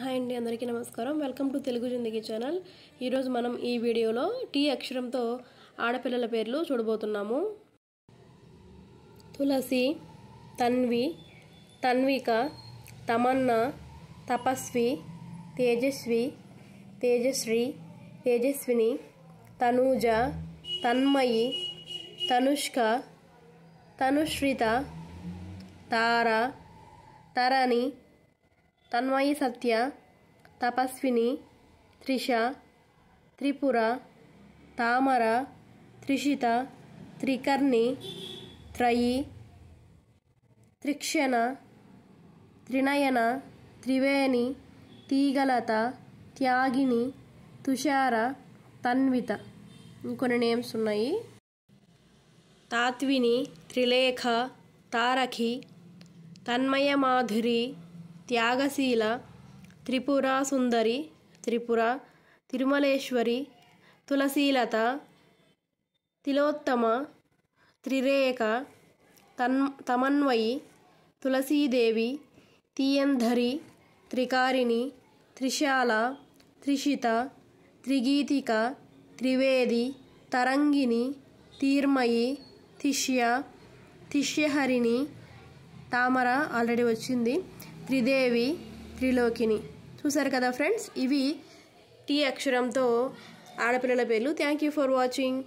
hi అండి అందరికీ నమస్కారం వెల్కమ్ టు తెలుగు జిందగీ ఛానల్ ఈరోజు మనం ఈ వీడియోలో టీ అక్షరంతో ఆడపిల్లల పేర్లు చూడబోతున్నాము తులసి తన్వి తన్విక తమన్నా తపస్వి తేజస్వి తేజశ్రీ తేజస్విని తనూజ తన్మయి తనుష్క తనుశ్రిత తార తరణి తన్మయి సత్య తపస్విని త్రిష త్రిపుర తామర త్రిషిత త్రికర్ణి త్రయి త్రిక్షణ త్రినయన త్రివేణి తీగలత త్యాగిని తుషార తన్విత ఇంకొన్ని నేమ్స్ ఉన్నాయి తాత్విని త్రిలేఖ తారఖి తన్మయమాధురి త్యాగశీల త్రిపుర సుందరి త్రిపుర తిరుమలేశ్వరి తులసీలత తిలోత్తమ త్రిరేఖ తన్ తమన్వయి తులసీదేవి తీయంధరి త్రికారిణి త్రిశాల త్రిషిత త్రిగీతిక త్రివేది తరంగిణి తీర్మయి తిష్య తిష్యహరిణి తామర ఆల్రెడీ వచ్చింది త్రిదేవి త్రిలోకిని చూసారు కదా ఫ్రెండ్స్ ఇవి టీ అక్షరంతో ఆడపిల్లల పేర్లు థ్యాంక్ యూ ఫర్ వాచింగ్